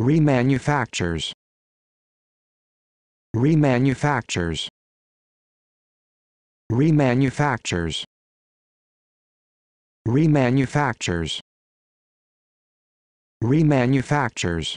remanufactures remanufactures remanufactures remanufactures remanufactures